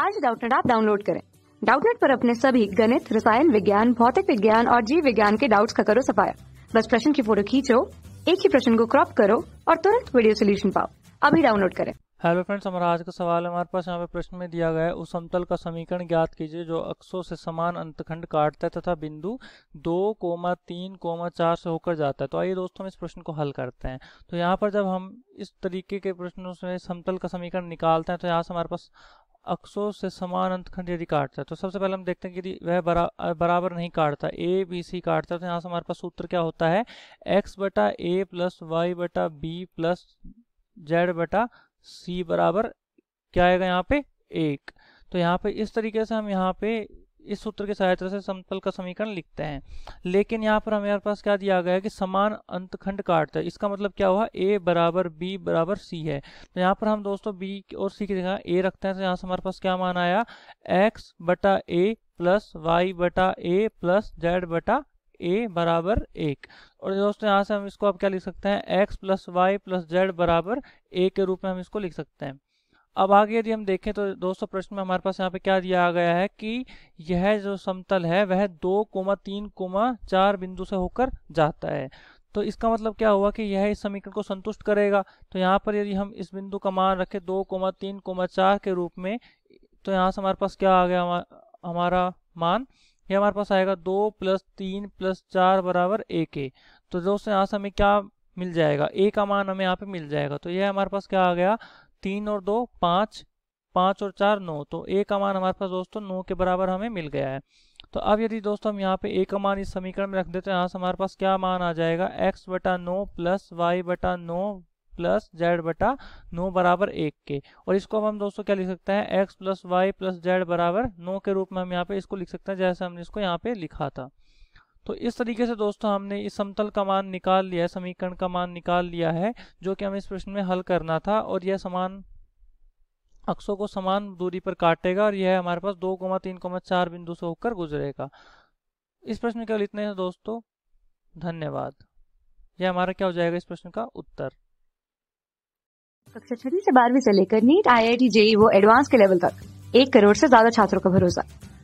आज डाउटनेट आप डाउनलोड करें डाउटनेट पर अपने सभी गणित रसायन विज्ञान भौतिक विज्ञान और जीव विज्ञान के डाउट्स का करो सफाया बस प्रश्न की फोटो खींचो एक ही प्रश्न को क्रॉप करो और तुरंत वीडियो सोल्यूशन पाओ अभी डाउनलोड करें हेलो फ्रेंड्स हमारा आज का सवाल हमारे पास यहाँ पे प्रश्न में दिया गया है उस समतल का समीकरण ज्ञात कीजिए जो अक्षों से समान अंतखंड काटता है तथा बिंदु दो कोमा तीन कोमा चार से होकर जाता है तो आइए दोस्तों हम इस प्रश्न को हल करते हैं तो यहाँ पर जब हम इस तरीके के प्रश्नों से समतल का समीकरण निकालते हैं तो यहाँ से हमारे पास अक्षों से समान अंतखंड यदि काटता है तो सबसे पहले हम देखते हैं कि यदि वह बरा, बराबर नहीं काटता ए बी सी काटता है तो यहाँ से हमारे पास सूत्र क्या होता है एक्स बटा ए प्लस वाई बटा बी प्लस जेड बटा सी बराबर क्या आएगा यहाँ पे एक तो यहाँ पे इस तरीके से हम यहाँ पे इस सूत्र की सहायता से समतल का समीकरण लिखते हैं लेकिन यहाँ पर हमारे पास क्या दिया गया है कि समान अंतखंड काटता है इसका मतलब क्या हुआ ए बराबर बी बराबर सी है तो यहाँ पर हम दोस्तों बी और सी की जगह ए रखते हैं तो यहाँ से हमारे पास क्या मान आया एक्स बटा ए प्लस वाई बटा ए प्लस जेड बटा ए बराबर एक और दोस्तों यहाँ से हम इसको आप क्या लिख सकते हैं X plus Y plus Z बराबर ए के रूप में हम इसको लिख सकते हैं अब आगे यदि हम देखें तो दोस्तों प्रश्न में हमारे पास यहाँ पे क्या दिया गया है कि यह जो समतल है वह दो कोमा तीन कोमा चार बिंदु से होकर जाता है तो इसका मतलब क्या हुआ कि यह इस समीकरण को संतुष्ट करेगा तो यहाँ पर यदि हम इस बिंदु का मान रखें दो कोमा तीन कोमा चार के रूप में तो यहाँ से हमारे पास क्या आ गया हमारा मान ये हमारे पास आएगा दो प्लस तीन प्लस चार बराबर ए के तो दोस्तों यहाँ से हमें क्या मिल जाएगा ए का मान हमें यहाँ पे मिल जाएगा तो यह हमारे पास क्या आ गया तीन और दो पाँच पाँच और चार नौ तो ए का मान हमारे पास दोस्तों नौ के बराबर हमें मिल गया है तो अब यदि दोस्तों हम यहाँ पे ए का मान इस समीकरण में रख देते हैं यहाँ से हमारे पास क्या मान आ जाएगा एक्स बटा नौ प्लस वाई बटा नौ प्लस जेड बटा नौ बराबर एक के और इसको अब हम दोस्तों क्या लिख सकते हैं X plus Y plus Z बराबर नौ के रूप में हम यहाँ पे इसको लिख सकते हैं जैसे हमने इसको यहाँ पे लिखा था तो इस तरीके से दोस्तों हमने इस समतल का मान निकाल लिया है समीकरण का मान निकाल लिया है जो कि हमें इस प्रश्न में हल करना था और यह समान अक्षों को समान दूरी पर काटेगा और यह हमारे पास दो कोमा तीन कोमा चार बिंदु से होकर गुजरेगा इस प्रश्न केवल इतने हैं दोस्तों धन्यवाद यह हमारा क्या हो जाएगा इस प्रश्न का उत्तर कक्षा छठी से बारहवीं से लेकर NEET I I T JEE वो एडवांस के लेवल तक एक करोड़ से ज्यादा छात्रों का भरोसा